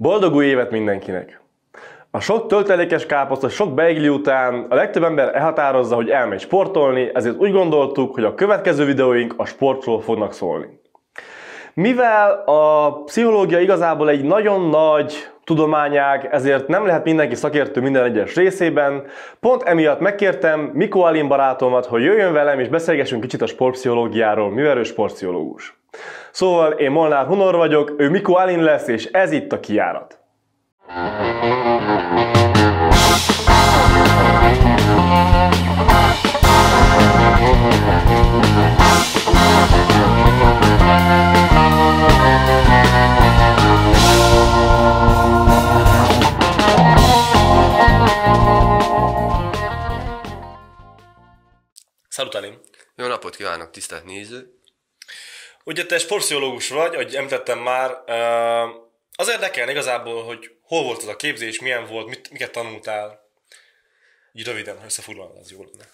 Boldog új évet mindenkinek! A sok töltelékes káposzta, sok beigli után a legtöbb ember elhatározza, hogy elmegy sportolni, ezért úgy gondoltuk, hogy a következő videóink a sportról fognak szólni. Mivel a pszichológia igazából egy nagyon nagy tudományág, ezért nem lehet mindenki szakértő minden egyes részében. Pont emiatt megkértem Mikó Alin barátomat, hogy jöjjön velem és beszélgessünk kicsit a sportpszichológiáról, mivel ő sportpszichológus. Szóval én Molnár Hunor vagyok, ő Mikó Alin lesz, és ez itt a kiárat. Szalut Jó napot kívánok, tisztelt néző! Ugye te sportpszichológus vagy, ahogy említettem már, az érdekel igazából, hogy hol volt az a képzés, milyen volt, mit, miket tanultál. Így röviden, ha összefoglalod, az jó lenne.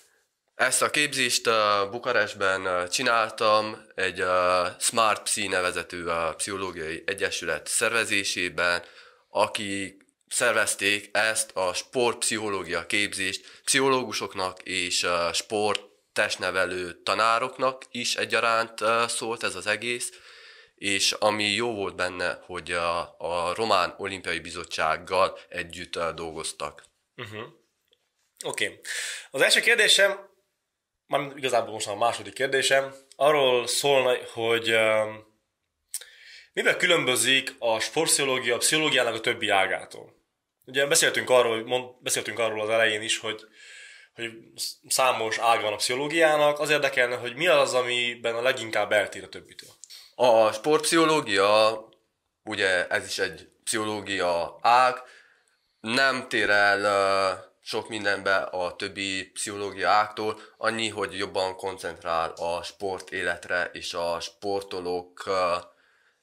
Ezt a képzést Bukarestben csináltam, egy Smart Psi nevezető a pszichológiai egyesület szervezésében, aki szervezték ezt a sportpszichológia képzést pszichológusoknak és sport testnevelő tanároknak is egyaránt szólt ez az egész, és ami jó volt benne, hogy a, a Román Olimpiai Bizottsággal együtt dolgoztak. Uh-huh. Oké. Okay. Az első kérdésem, már igazából most a második kérdésem, arról szólna, hogy mivel különbözik a sportpszichológia a pszichológiának a többi ágától? Ugye beszéltünk arról, mond, beszéltünk arról az elején is, hogy hogy számos ág van a pszichológiának, az érdekelne, hogy mi az, amiben a leginkább eltér a többitől. A sportpszichológia, ugye ez is egy pszichológia ág, nem tér el sok mindenbe a többi pszichológia ágtól, annyi, hogy jobban koncentrál a sport életre és a sportolók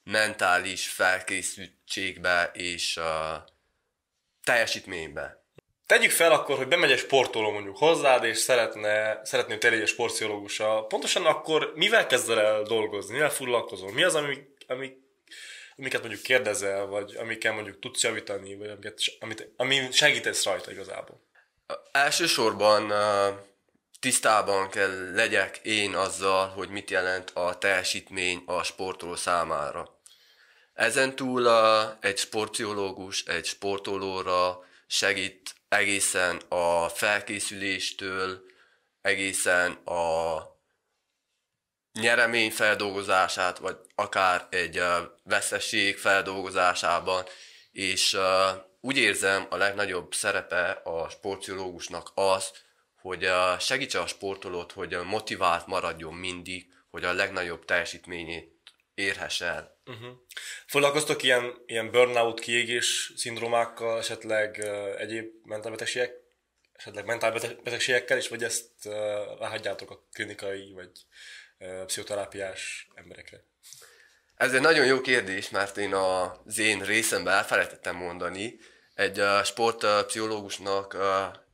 mentális felkészültségbe és teljesítménybe. Tegyük fel akkor, hogy bemegy egy sportoló mondjuk hozzád, és szeretne, szeretném te egy sportziológusa. Pontosan akkor mivel kezded el dolgozni, mivel foglalkozol? Mi az, ami, ami, amiket mondjuk kérdezel, vagy amikkel mondjuk tudsz javítani, vagy amiket, amit, ami segítesz rajta igazából? Elsősorban tisztában kell legyek én azzal, hogy mit jelent a teljesítmény a sportoló számára. Ezen túl egy sportziológus egy sportolóra segít egészen a felkészüléstől, egészen a nyeremény feldolgozását, vagy akár egy veszesség feldolgozásában, és úgy érzem a legnagyobb szerepe a sportpszichológusnak az, hogy segítse a sportolót, hogy motivált maradjon mindig, hogy a legnagyobb teljesítményét érhesse el. Uh-huh. Foglalkoztok ilyen, ilyen burnout, kiégés szindrómákkal, esetleg uh, egyéb mentálbetegségek, esetleg mentálbetegségekkel is, vagy ezt uh, ráhagyjátok a klinikai vagy uh, pszichoterápiás emberekre? Ez egy nagyon jó kérdés, mert én az én részemben elfelejtettem mondani. Egy sportpszichológusnak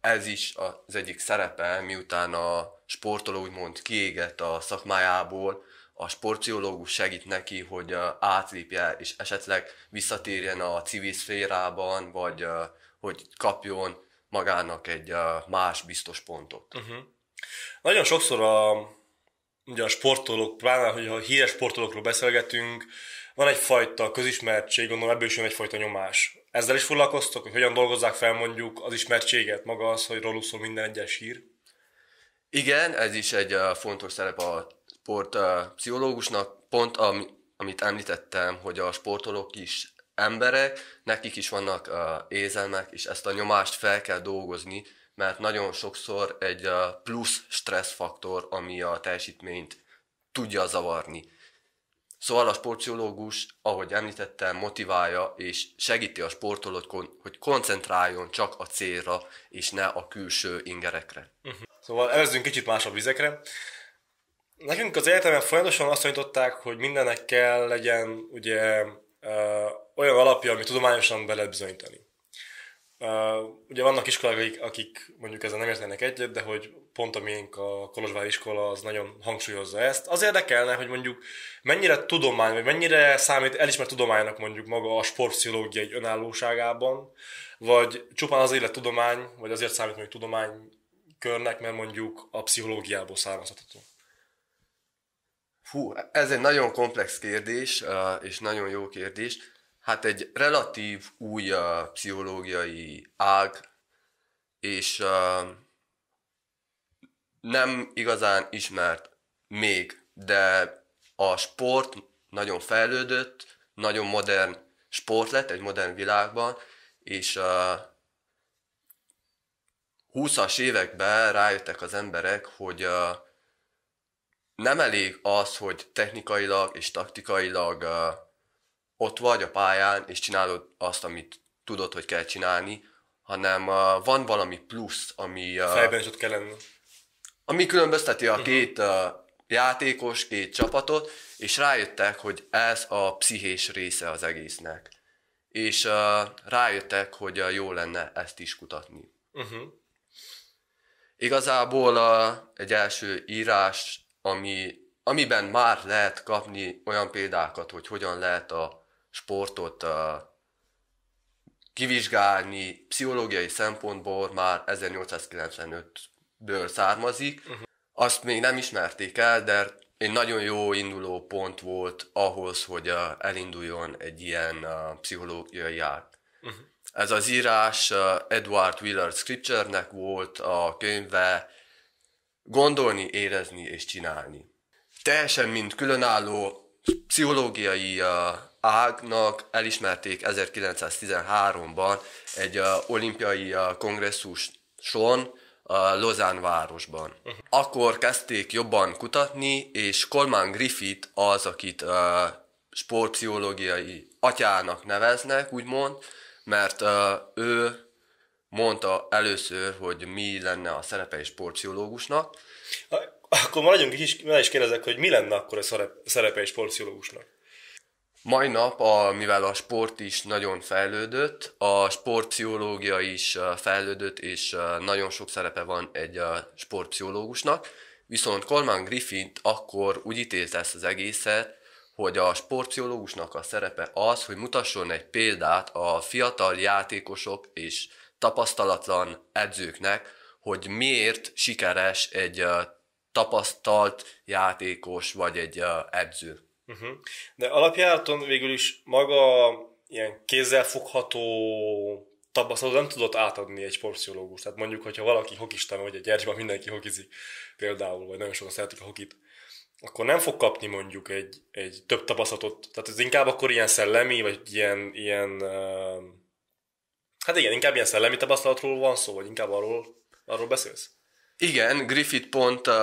ez is az egyik szerepe, miután a sportoló úgymond kiégett a szakmájából, a sportziológus segít neki, hogy átlépje és esetleg visszatérjen a civil szférában, vagy hogy kapjon magának egy más biztos pontot. Uh-huh. Nagyon sokszor a, ugye a sportolók, pláne, hogy ha híres sportolókról beszélgetünk, van egyfajta közismertség, gondolom ebből is jön egyfajta nyomás. Ezzel is foglalkoztok, hogy hogyan dolgozzák fel mondjuk az ismertséget, maga az, hogy róluk szól minden egyes hír? Igen, ez is egy fontos szerep a Sport pszichológusnak pont a, amit említettem, hogy a sportolók is emberek, nekik is vannak érzelmek, és ezt a nyomást fel kell dolgozni, mert nagyon sokszor egy plusz stresszfaktor, ami a teljesítményt tudja zavarni. Szóval a sportpszichológus, ahogy említettem, motiválja és segíti a sportolót, hogy koncentráljon csak a célra, és ne a külső ingerekre. Uh-huh. Szóval előzzünk kicsit másabb vizekre. Nekünk az egyetemen folyamatosan azt tanították, hogy mindennek kell legyen ugye ö, olyan alapja, ami tudományosan be lehet bizonyítani. Ö, ugye vannak iskolák, akik, akik mondjuk ezzel nem értenek egyet, de hogy pont a miénk a Kolozsvár iskola az nagyon hangsúlyozza ezt. Az érdekelne, hogy mondjuk mennyire tudomány, vagy mennyire számít elismert tudománynak mondjuk maga a sportpszichológia egy önállóságában, vagy csupán az élet tudomány, vagy azért számít mondjuk tudománykörnek, mert mondjuk a pszichológiából származhatatunk. Hú, ez egy nagyon komplex kérdés, és nagyon jó kérdés. Hát egy relatív új pszichológiai ág, és nem igazán ismert még, de a sport nagyon fejlődött, nagyon modern sport lett egy modern világban, és a 20-as években rájöttek az emberek, hogy a nem elég az, hogy technikailag és taktikailag uh, ott vagy a pályán, és csinálod azt, amit tudod, hogy kell csinálni, hanem uh, van valami plusz, ami... Uh, Fejben is ott kell lenni. Ami különbözteti a mhm. két uh, játékos, két csapatot, és rájöttek, hogy ez a pszichés része az egésznek. És uh, rájöttek, hogy uh, jó lenne ezt is kutatni. Uh-huh. Igazából uh, egy első írás ami, amiben már lehet kapni olyan példákat, hogy hogyan lehet a sportot a, kivizsgálni pszichológiai szempontból már 1895-ből származik. Uh-huh. Azt még nem ismerték el, de egy nagyon jó induló pont volt ahhoz, hogy elinduljon egy ilyen pszichológiai át. Uh-huh. Ez az írás Edward Willard Scripture-nek volt a könyve, gondolni, érezni és csinálni. Teljesen, mint különálló pszichológiai ágnak elismerték 1913-ban egy olimpiai kongresszuson Lozán városban. Uh-huh. Akkor kezdték jobban kutatni, és Colman Griffith az, akit sportpszichológiai atyának neveznek, úgymond, mert ő mondta először, hogy mi lenne a szerepe egy sportpszichológusnak. Akkor maradjunk is, mert is kérdezek, hogy mi lenne akkor a szerepe egy sportpszichológusnak? Mai nap, a, mivel a sport is nagyon fejlődött, a sportpszichológia is fejlődött, és nagyon sok szerepe van egy sportpszichológusnak, viszont Coleman Griffin akkor úgy ítélte ezt az egészet, hogy a sportpszichológusnak a szerepe az, hogy mutasson egy példát a fiatal játékosok és tapasztalatlan edzőknek, hogy miért sikeres egy tapasztalt játékos vagy egy edző. Uh-huh. De alapjáraton végül is maga ilyen kézzelfogható tapasztalat nem tudott átadni egy sportpszichológus. Tehát mondjuk, hogyha valaki hokista, vagy egy gyertyben mindenki hokizik például, vagy nagyon sokan szeretik a hokit, akkor nem fog kapni mondjuk egy, egy több tapasztalatot. Tehát ez inkább akkor ilyen szellemi, vagy ilyen, ilyen uh, Hát igen, inkább ilyen szellemi tapasztalatról van szó, vagy inkább arról, arról beszélsz? Igen, Griffith pont uh,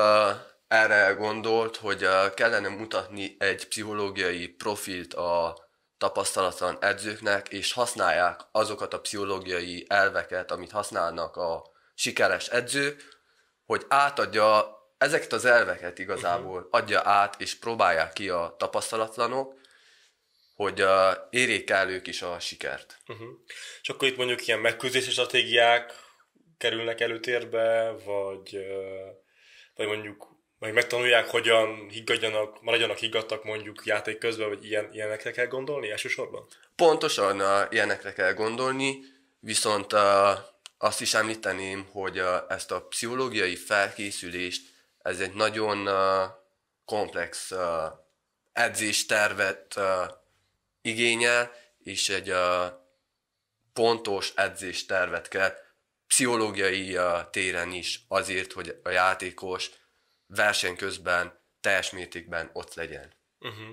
erre gondolt, hogy uh, kellene mutatni egy pszichológiai profilt a tapasztalatlan edzőknek, és használják azokat a pszichológiai elveket, amit használnak a sikeres edző, hogy átadja ezeket az elveket igazából, mhm. adja át, és próbálják ki a tapasztalatlanok, hogy uh, érjék el ők is a sikert. Uh-huh. És akkor itt mondjuk ilyen megküzdési stratégiák kerülnek előtérbe, vagy, uh, vagy mondjuk vagy megtanulják, hogyan higgadjanak, maradjanak higgadtak mondjuk játék közben, vagy ilyen, ilyenekre kell gondolni elsősorban? Pontosan uh, ilyenekre kell gondolni, viszont uh, azt is említeném, hogy uh, ezt a pszichológiai felkészülést, ez egy nagyon uh, komplex uh, edzéstervet uh, igényel, és egy a pontos edzés tervet kell pszichológiai a téren is azért, hogy a játékos verseny közben teljes mértékben ott legyen. Uh-huh.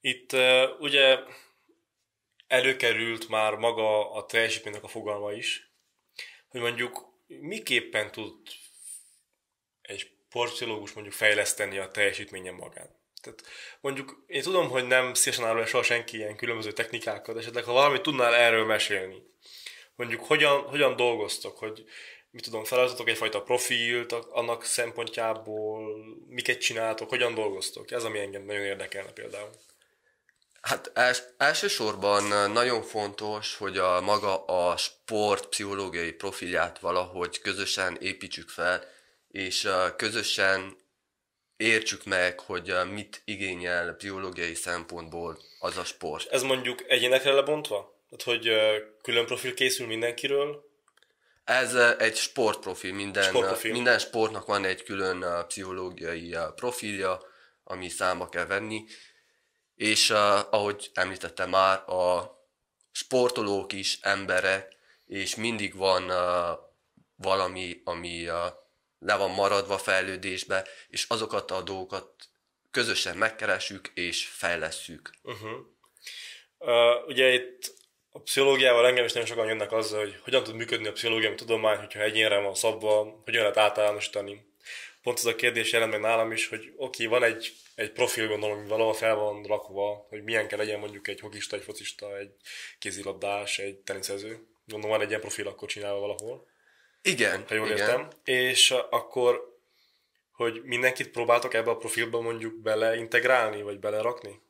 Itt uh, ugye előkerült már maga a teljesítménynek a fogalma is, hogy mondjuk miképpen tud egy porciológus mondjuk fejleszteni a teljesítménye magán. Tehát mondjuk én tudom, hogy nem szívesen áll soha senki ilyen különböző technikákat, esetleg ha valamit tudnál erről mesélni, mondjuk hogyan, hogyan dolgoztok, hogy mit tudom, felállítotok egyfajta profilt annak szempontjából, miket csináltok, hogyan dolgoztok. Ez ami engem nagyon érdekelne például. Hát els, elsősorban nagyon fontos, hogy a maga a sport pszichológiai profilját valahogy közösen építsük fel, és közösen értsük meg, hogy eh, mit igényel biológiai szempontból az a sport. Ez mondjuk egyénekre lebontva? Tehát, hogy eh, külön profil készül mindenkiről? Ez eh, egy sportprofil. Minden, sportprofil. minden sportnak van egy külön pszichológiai profilja, ami számba kell venni. És ahogy említettem már, a sportolók is emberek, és mindig van valami, ami le van maradva fejlődésbe, és azokat a dolgokat közösen megkeressük és fejlesszük. Uh-huh. Uh, ugye itt a pszichológiával engem is nagyon sokan jönnek azzal, hogy hogyan tud működni a pszichológiai tudomány, hogyha egyénre van szabva, hogyan lehet általánosítani. Pont ez a kérdés jelent meg nálam is, hogy oké, okay, van egy, egy profil gondolom, ami valahol fel van rakva, hogy milyen kell legyen mondjuk egy hokista, egy focista, egy kézilabdás, egy teniszező. Gondolom van egy ilyen profil akkor csinálva valahol. Igen. Ha jól igen. értem. És uh, akkor, hogy mindenkit próbáltok ebbe a profilba mondjuk beleintegrálni, vagy belerakni?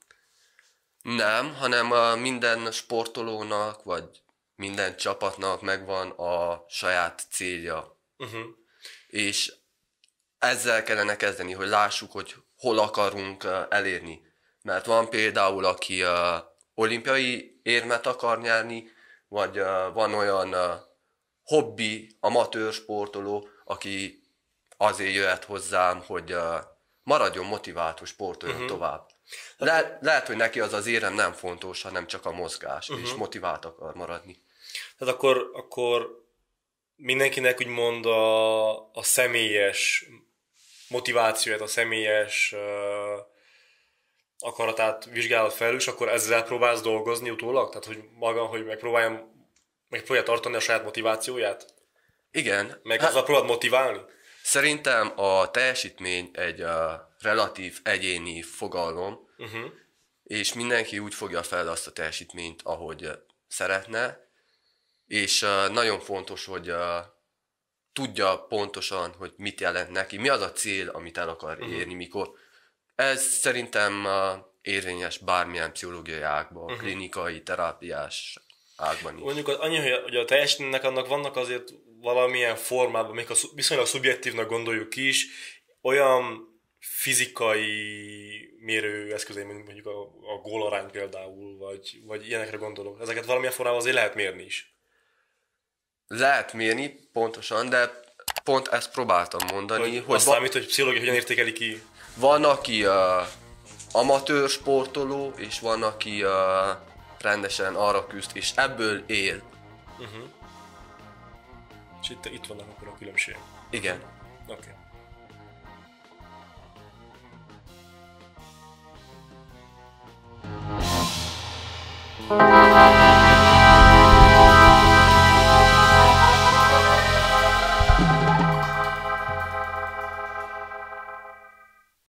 Nem, hanem a uh, minden sportolónak, vagy minden csapatnak megvan a saját célja. Uh-huh. És ezzel kellene kezdeni, hogy lássuk, hogy hol akarunk uh, elérni. Mert van például, aki olimpiai érmet akar nyerni, vagy van olyan hobbi, amatőr sportoló, aki azért jöhet hozzám, hogy maradjon motivált, hogy sportoljon uh-huh. tovább. Hát- Le- lehet, hogy neki az az érem nem fontos, hanem csak a mozgás, uh-huh. és motivált akar maradni. Tehát akkor, akkor mindenkinek úgymond a, a személyes motivációját, a személyes uh, akaratát vizsgálod felül, és akkor ezzel próbálsz dolgozni utólag? Tehát, hogy magam, hogy megpróbáljam meg próbálja tartani a saját motivációját? Igen. Meg hát, a próbál motiválni? Szerintem a teljesítmény egy a relatív egyéni fogalom, uh-huh. és mindenki úgy fogja fel azt a teljesítményt, ahogy szeretne, és nagyon fontos, hogy tudja pontosan, hogy mit jelent neki, mi az a cél, amit el akar uh-huh. érni, mikor. Ez szerintem érvényes bármilyen pszichológiai ágban, uh-huh. klinikai, terápiás ágban is. Mondjuk az, annyi, hogy a teljesítménynek annak vannak azért valamilyen formában, még a viszonylag szubjektívnak gondoljuk is, olyan fizikai mérőeszközei, mint mondjuk a, a gólarány például, vagy, vagy ilyenekre gondolok. Ezeket valamilyen formában azért lehet mérni is. Lehet mérni, pontosan, de pont ezt próbáltam mondani. Hogy, hogy azt va- számít, hogy pszichológia hogyan értékeli ki? Van, aki uh, amatőr sportoló, és van, aki uh, rendesen arra küzd, és ebből él. Uh-huh. És itt, itt vannak akkor a különbség. Igen. Oké. Okay. Thank